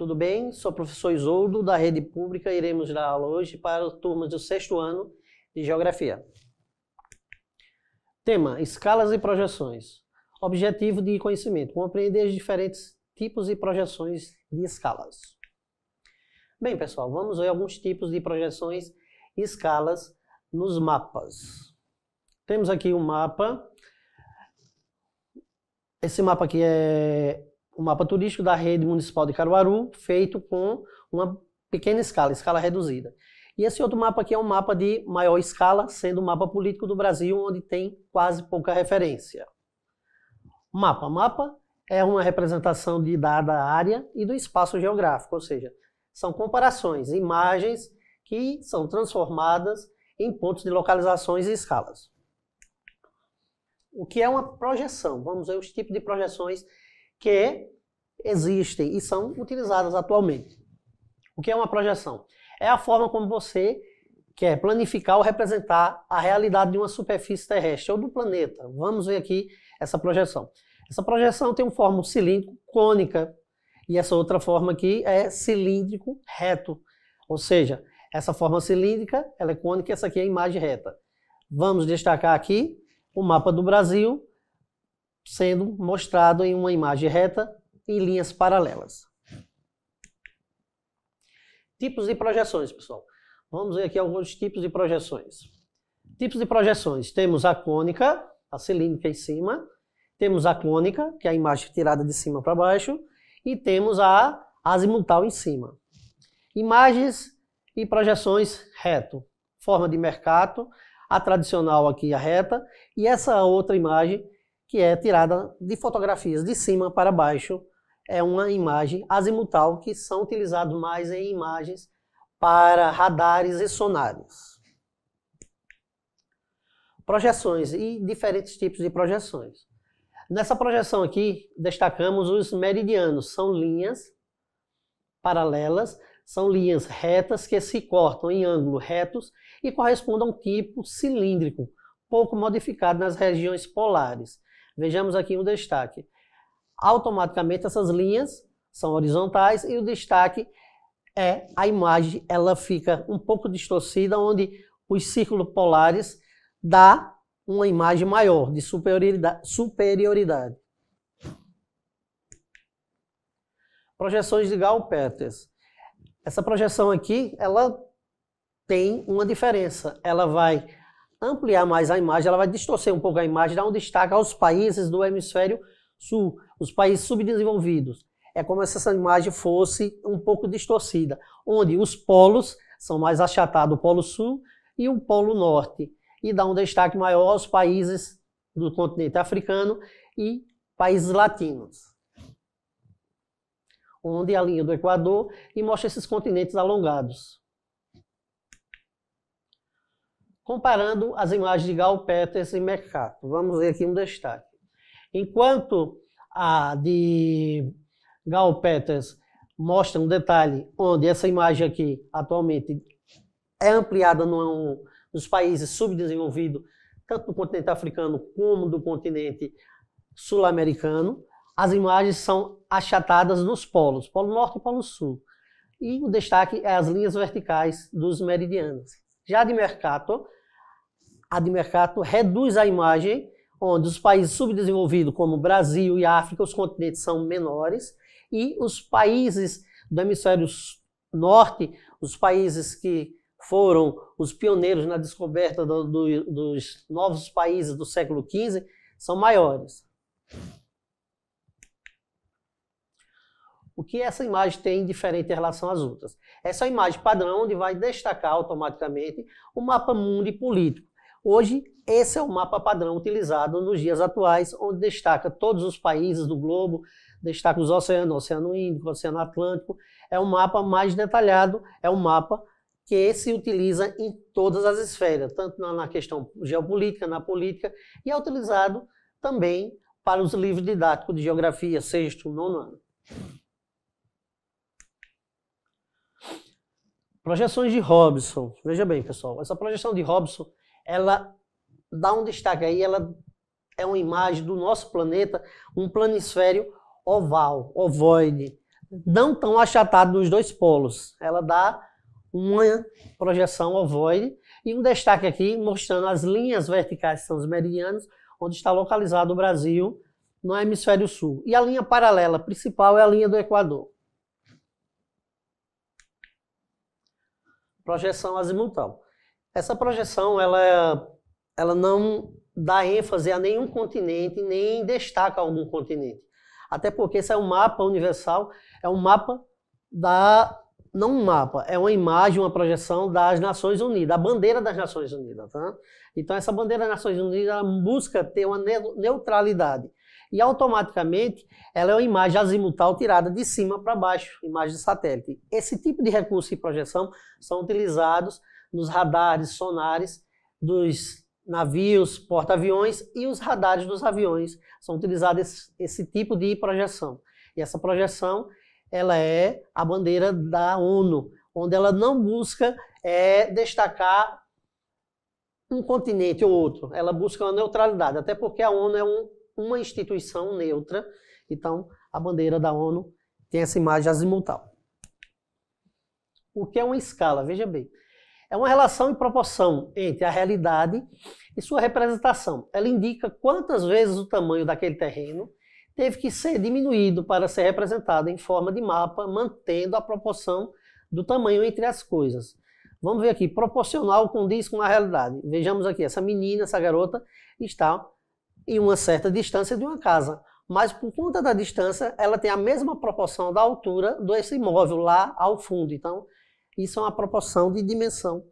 Tudo bem? Sou professor Isoldo, da Rede Pública. Iremos dar aula hoje para turmas do sexto ano de Geografia. Tema: Escalas e projeções. Objetivo de conhecimento: compreender os diferentes tipos e projeções de escalas. Bem, pessoal, vamos ver alguns tipos de projeções e escalas nos mapas. Temos aqui um mapa. Esse mapa aqui é o mapa turístico da rede municipal de Caruaru, feito com uma pequena escala, escala reduzida. E esse outro mapa aqui é um mapa de maior escala, sendo o mapa político do Brasil, onde tem quase pouca referência. Mapa. Mapa é uma representação de dada área e do espaço geográfico, ou seja, são comparações, imagens que são transformadas em pontos de localizações e escalas. O que é uma projeção? Vamos ver os tipos de projeções que existem e são utilizadas atualmente. O que é uma projeção? É a forma como você quer planificar ou representar a realidade de uma superfície terrestre ou do planeta. Vamos ver aqui essa projeção. Essa projeção tem uma forma cilíndrico cônica e essa outra forma aqui é cilíndrico reto. Ou seja, essa forma cilíndrica, ela é cônica e essa aqui é a imagem reta. Vamos destacar aqui o mapa do Brasil sendo mostrado em uma imagem reta e linhas paralelas. Tipos de projeções, pessoal. Vamos ver aqui alguns tipos de projeções. Tipos de projeções. Temos a cônica, a cilíndrica em cima. Temos a cônica que é a imagem tirada de cima para baixo. E temos a azimutal em cima. Imagens e projeções reto. Forma de mercato. A tradicional aqui, a reta. E essa outra imagem que é tirada de fotografias de cima para baixo. É uma imagem azimutal que são utilizados mais em imagens para radares e sonares. Projeções e diferentes tipos de projeções. Nessa projeção aqui, destacamos os meridianos. São linhas paralelas são linhas retas que se cortam em ângulo retos e correspondem a um tipo cilíndrico, pouco modificado nas regiões polares. Vejamos aqui o destaque. Automaticamente essas linhas são horizontais e o destaque é a imagem, ela fica um pouco distorcida, onde os círculos polares dá uma imagem maior de superioridade. Projeções de gall Essa projeção aqui, ela tem uma diferença. Ela vai ampliar mais a imagem, ela vai distorcer um pouco a imagem, dar um destaque aos países do hemisfério sul, os países subdesenvolvidos. É como se essa imagem fosse um pouco distorcida, onde os polos são mais achatados, o polo sul e o polo norte, e dá um destaque maior aos países do continente africano e países latinos. Onde é a linha do Equador e mostra esses continentes alongados. Comparando as imagens de Gal Peters e Mercato, vamos ver aqui um destaque. Enquanto a de Gal Peters mostra um detalhe onde essa imagem aqui atualmente é ampliada no, nos países subdesenvolvidos, tanto do continente africano como do continente sul-americano, as imagens são achatadas nos polos, polo norte e polo sul. E o destaque é as linhas verticais dos meridianos. Já de Mercator, a de Mercato reduz a imagem, onde os países subdesenvolvidos, como Brasil e África, os continentes são menores, e os países do hemisfério norte, os países que foram os pioneiros na descoberta do, do, dos novos países do século XV, são maiores. O que essa imagem tem diferente em relação às outras? Essa é a imagem padrão onde vai destacar automaticamente o mapa mundo político. Hoje, esse é o mapa padrão utilizado nos dias atuais, onde destaca todos os países do globo, destaca os oceanos, Oceano Índico, Oceano Atlântico. É um mapa mais detalhado, é um mapa que se utiliza em todas as esferas, tanto na questão geopolítica, na política, e é utilizado também para os livros didáticos de geografia, sexto, nono ano. Projeções de Robson. Veja bem, pessoal, essa projeção de Robson ela dá um destaque aí, ela é uma imagem do nosso planeta, um planisfério oval, ovoide, não tão achatado nos dois polos. Ela dá uma projeção ovoide e um destaque aqui mostrando as linhas verticais, que são os meridianos, onde está localizado o Brasil no hemisfério sul. E a linha paralela principal é a linha do Equador. Projeção azimutal. Essa projeção, ela, ela não dá ênfase a nenhum continente, nem destaca algum continente. Até porque esse é um mapa universal, é um mapa da... Não um mapa, é uma imagem, uma projeção das Nações Unidas, a bandeira das Nações Unidas. Tá? Então, essa bandeira das Nações Unidas busca ter uma neutralidade. E, automaticamente, ela é uma imagem azimutal tirada de cima para baixo, imagem de satélite. Esse tipo de recurso e projeção são utilizados nos radares, sonares dos navios, porta-aviões e os radares dos aviões. São utilizados esse, esse, tipo de projeção. E essa projeção ela é a bandeira da ONU, onde ela não busca é, destacar um continente ou outro, ela busca uma neutralidade, até porque a ONU é um, uma instituição neutra, então a bandeira da ONU tem essa imagem azimutal. O que é uma escala? Veja bem, é uma relação em proporção entre a realidade e sua representação. Ela indica quantas vezes o tamanho daquele terreno teve que ser diminuído para ser representado em forma de mapa, mantendo a proporção do tamanho entre as coisas. Vamos ver aqui, proporcional condiz com a realidade. Vejamos aqui, essa menina, essa garota, está em uma certa distância de uma casa. Mas por conta da distância, ela tem a mesma proporção da altura desse imóvel lá ao fundo. Então, isso é uma proporção de dimensão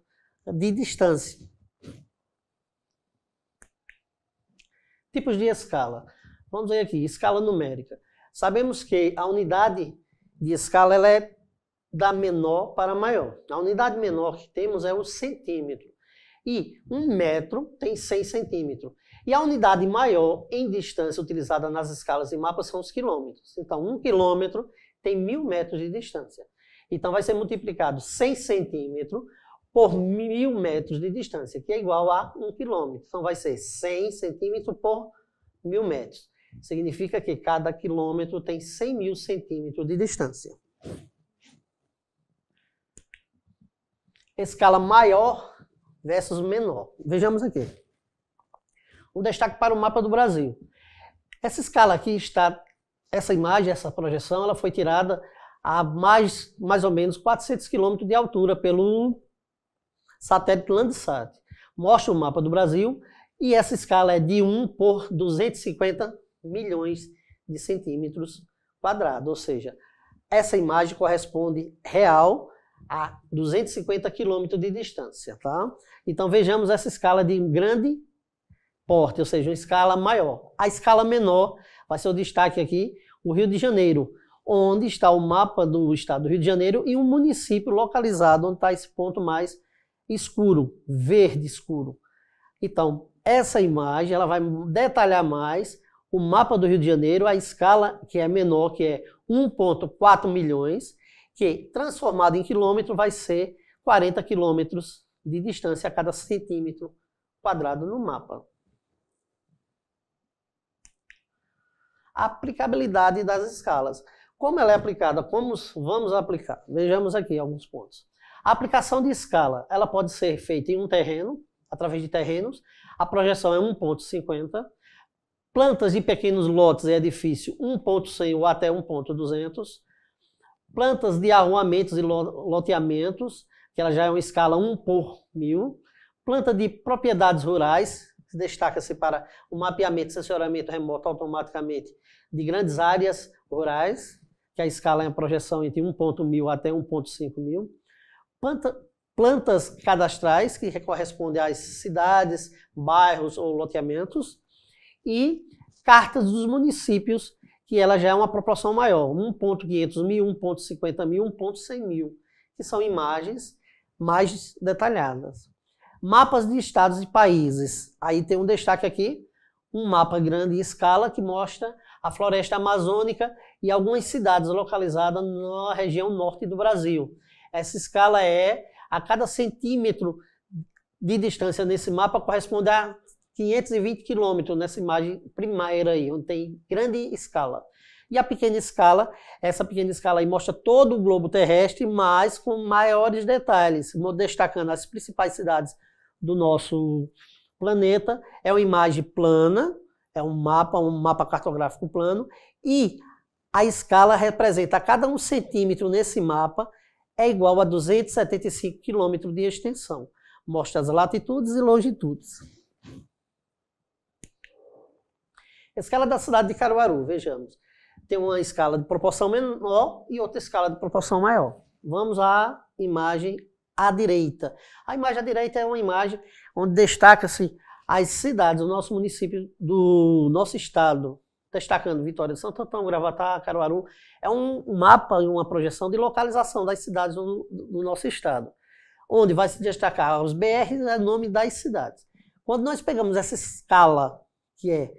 de distância. Tipos de escala. Vamos ver aqui, escala numérica. Sabemos que a unidade de escala ela é da menor para maior. A unidade menor que temos é o centímetro. E um metro tem 100 centímetros. E a unidade maior em distância utilizada nas escalas e mapas são os quilômetros. Então, um quilômetro tem mil metros de distância. Então vai ser multiplicado 100 centímetros por mil metros de distância, que é igual a um quilômetro. Então vai ser 100 centímetros por mil metros. Significa que cada quilômetro tem 100 mil centímetros de distância. Escala maior versus menor. Vejamos aqui. Um destaque para o mapa do Brasil. Essa escala aqui está, essa imagem, essa projeção, ela foi tirada a mais, mais ou menos 400 quilômetros de altura pelo satélite Landsat. Mostra o mapa do Brasil e essa escala é de 1 por 250 milhões de centímetros quadrados, ou seja, essa imagem corresponde real a 250 quilômetros de distância, tá? Então vejamos essa escala de grande porte, ou seja, uma escala maior. A escala menor vai ser o destaque aqui, o Rio de Janeiro, onde está o mapa do estado do Rio de Janeiro e um município localizado onde está esse ponto mais escuro, verde escuro. Então, essa imagem ela vai detalhar mais o mapa do Rio de Janeiro, a escala que é menor, que é 1,4 milhões, que transformado em quilômetro vai ser 40 quilômetros de distância a cada centímetro quadrado no mapa. A aplicabilidade das escalas. Como ela é aplicada? Como vamos aplicar? Vejamos aqui alguns pontos. A aplicação de escala, ela pode ser feita em um terreno, através de terrenos. A projeção é 1.50. Plantas de pequenos lotes e é edifício, 1.100 ou até 1.200. Plantas de arruamentos e loteamentos, que ela já é uma escala 1 por mil. Planta de propriedades rurais, destaca-se para o mapeamento, e sensoramento remoto automaticamente de grandes áreas rurais que a escala é a projeção entre 1.000 até 1.5 Planta, plantas cadastrais, que correspondem às cidades, bairros ou loteamentos, e cartas dos municípios, que ela já é uma proporção maior, 1.500 mil, 1.50 mil, 1.100 mil, que são imagens mais detalhadas. Mapas de estados e países. Aí tem um destaque aqui um mapa grande em escala que mostra a floresta amazônica e algumas cidades localizadas na região norte do Brasil. Essa escala é a cada centímetro de distância nesse mapa corresponde a 520 quilômetros nessa imagem primeira aí, onde tem grande escala. E a pequena escala, essa pequena escala aí mostra todo o globo terrestre, mas com maiores detalhes, destacando as principais cidades do nosso Planeta é uma imagem plana, é um mapa, um mapa cartográfico plano, e a escala representa cada um centímetro nesse mapa é igual a 275 quilômetros de extensão. Mostra as latitudes e longitudes. Escala da cidade de Caruaru, vejamos. Tem uma escala de proporção menor e outra escala de proporção maior. Vamos à imagem à direita. A imagem à direita é uma imagem onde destaca-se as cidades do nosso município, do nosso estado, destacando Vitória de Santo Antão, Gravatá, Caruaru. É um mapa e uma projeção de localização das cidades do, do nosso estado, onde vai se destacar os BRs, é né, o nome das cidades. Quando nós pegamos essa escala, que é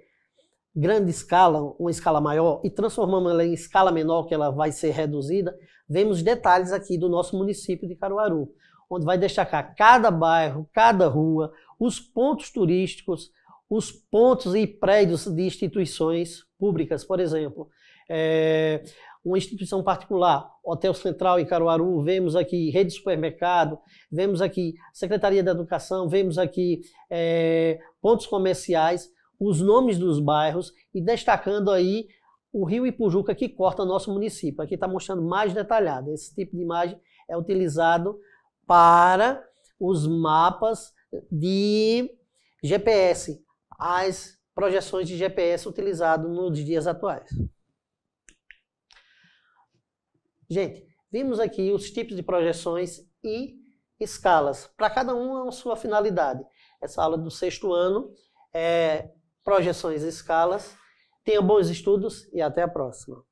grande escala, uma escala maior, e transformamos ela em escala menor, que ela vai ser reduzida, vemos detalhes aqui do nosso município de Caruaru onde vai destacar cada bairro, cada rua, os pontos turísticos, os pontos e prédios de instituições públicas, por exemplo. É, uma instituição particular, Hotel Central em Caruaru, vemos aqui Rede Supermercado, vemos aqui Secretaria da Educação, vemos aqui é, pontos comerciais, os nomes dos bairros e destacando aí o rio Ipujuca que corta nosso município. Aqui está mostrando mais detalhado. Esse tipo de imagem é utilizado para os mapas de GPS, as projeções de GPS utilizadas nos dias atuais. Gente, vimos aqui os tipos de projeções e escalas, para cada é uma a sua finalidade. Essa aula do sexto ano é projeções e escalas. Tenha bons estudos e até a próxima.